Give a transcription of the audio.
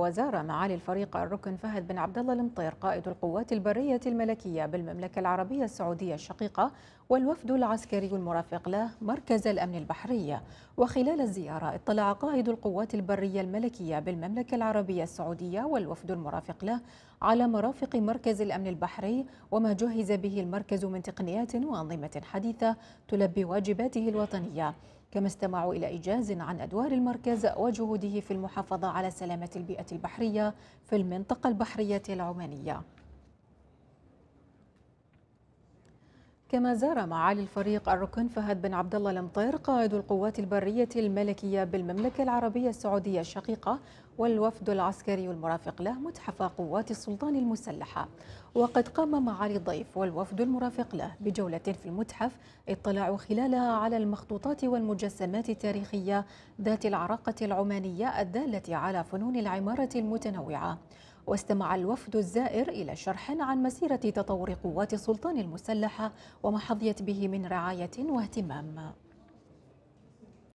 وزار معالي الفريق الركن فهد بن عبد الله المطير قائد القوات البريه الملكيه بالمملكه العربيه السعوديه الشقيقه والوفد العسكري المرافق له مركز الامن البحري وخلال الزياره اطلع قائد القوات البريه الملكيه بالمملكه العربيه السعوديه والوفد المرافق له على مرافق مركز الامن البحري وما جهز به المركز من تقنيات وانظمه حديثه تلبي واجباته الوطنيه كما استمعوا إلى إيجاز عن أدوار المركز وجهوده في المحافظة على سلامة البيئة البحرية في المنطقة البحرية العمانية كما زار معالي الفريق الركن فهد بن عبد الله المطير قائد القوات البرية الملكية بالمملكة العربية السعودية الشقيقة والوفد العسكري المرافق له متحف قوات السلطان المسلحة وقد قام معالي الضيف والوفد المرافق له بجولة في المتحف اطلعوا خلالها على المخطوطات والمجسمات التاريخية ذات العراقة العمانية الدالة على فنون العمارة المتنوعة واستمع الوفد الزائر إلى شرح عن مسيرة تطور قوات السلطان المسلحة وما حظيت به من رعاية واهتمام